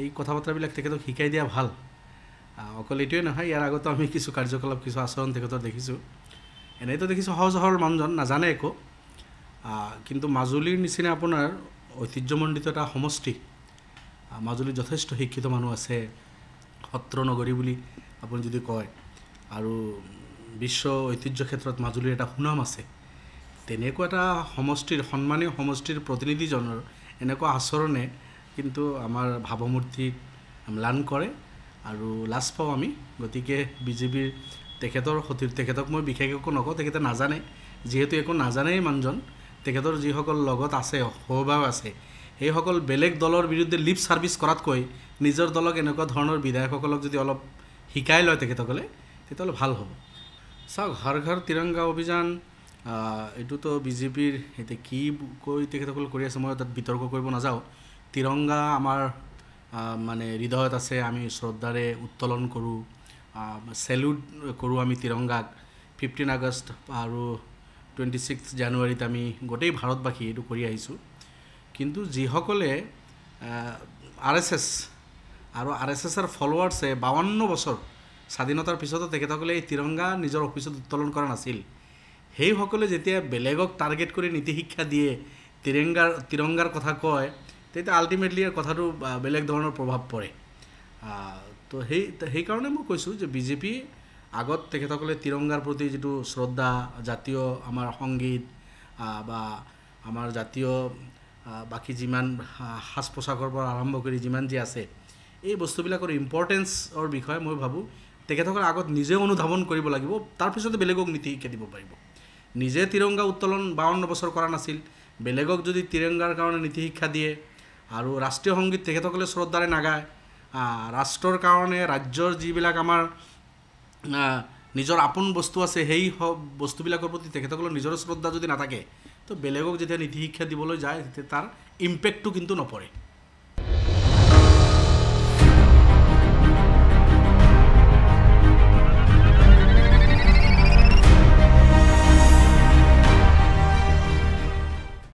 এই কথা বতৰাবিলাক তেখেতক শিকাই দিয়া ভাল অকল এইটোৱে নহয় ইয়াৰ আগতেও আমি কিছু কাৰ্যকলাপ কিছু আচৰণ তেখেতৰ দেখিছোঁ এনেইতো দেখিছোঁ সহজ সৰল মানুহজন নাজানে একো কিন্তু মাজুলীৰ নিচিনা আপোনাৰ ঐতিহ্যমণ্ডিত এটা সমষ্টি মাজুলীত যথেষ্ট শিক্ষিত মানুহ আছে সত্ৰ নগৰী বুলি আপুনি যদি কয় আৰু বিশ্ব ঐতিহ্য ক্ষেত্ৰত মাজুলীৰ এটা সুনাম আছে তেনেকুৱা এটা সমষ্টিৰ সন্মানীয় সমষ্টিৰ প্ৰতিনিধিজনৰ এনেকুৱা আচৰণে কিন্তু আমাৰ ভাৱমূৰ্তিক ম্লান কৰে আৰু লাজ পাওঁ আমি গতিকে বিজেপিৰ তেখেতৰ সতী তেখেতক মই বিশেষ একো নকওঁ তেখেতে নাজানে যিহেতু একো নাজানেই মানুহজন তেখেতৰ যিসকল লগত আছে সহভাৱ আছে সেইসকল বেলেগ দলৰ বিৰুদ্ধে লিপ ছাৰ্ভিচ কৰাতকৈ নিজৰ দলক এনেকুৱা ধৰণৰ বিধায়কসকলক যদি অলপ শিকাই লয় তেখেতসকলে তেতিয়াহ'লে ভাল হ'ব চাওক ঘৰ ঘৰ তিৰংগা অভিযান এইটোতো বিজেপিৰ এতিয়া কি কৈ তেখেতসকল কৰি আছে মই তাত বিতৰ্ক কৰিব নাযাওঁ তিৰংগা আমাৰ মানে হৃদয়ত আছে আমি শ্ৰদ্ধাৰে উত্তোলন কৰোঁ চেলুট কৰোঁ আমি তিৰংগাক ফিফটিন আগষ্ট আৰু টুৱেণ্টি ছিক্স জানুৱাৰীত আমি গোটেই ভাৰতবাসী এইটো কৰি আহিছোঁ কিন্তু যিসকলে আৰ এছ এছ আৰু আৰ এছ এছৰ ফলৱাৰ্ছে বাৱন্ন বছৰ স্বাধীনতাৰ পিছতো তেখেতসকলে এই তিৰংগা নিজৰ অফিচত উত্তোলন কৰা নাছিল সেইসকলে যেতিয়া বেলেগক টাৰ্গেট কৰি নীতি শিক্ষা দিয়ে তিৰংগাৰ তিৰংগাৰ কথা কয় তেতিয়া আল্টিমেটলি কথাটো বেলেগ ধৰণৰ প্ৰভাৱ পৰে তো সেই সেইকাৰণে মই কৈছোঁ যে বিজেপি আগত তেখেতসকলে তিৰংগাৰ প্ৰতি যিটো শ্ৰদ্ধা জাতীয় আমাৰ সংগীত বা আমাৰ জাতীয় বাকী যিমান সাজ পোছাকৰ পৰা আৰম্ভ কৰি যিমান যি আছে এই বস্তুবিলাকৰ ইম্পৰ্টেঞ্চৰ বিষয়ে মই ভাবোঁ তেখেতসকলে আগত নিজে অনুধাৱন কৰিব লাগিব তাৰপিছতে বেলেগক নীতি শিকাই দিব পাৰিব নিজে তিৰংগা উত্তোলন বাৱন্ন বছৰ কৰা নাছিল বেলেগক যদি তিৰংগাৰ কাৰণে নীতি শিক্ষা দিয়ে আৰু ৰাষ্ট্ৰীয় সংগীত তেখেতসকলে শ্ৰদ্ধাৰে নাগায় ৰাষ্ট্ৰৰ কাৰণে ৰাজ্যৰ যিবিলাক আমাৰ নিজৰ আপোন বস্তু আছে সেই বস্তুবিলাকৰ প্ৰতি তেখেতসকলৰ নিজৰ শ্ৰদ্ধা যদি নাথাকে তো বেলেগক যেতিয়া নীতি শিক্ষা দিবলৈ যায় তেতিয়া তাৰ ইম্পেক্টটো কিন্তু নপৰে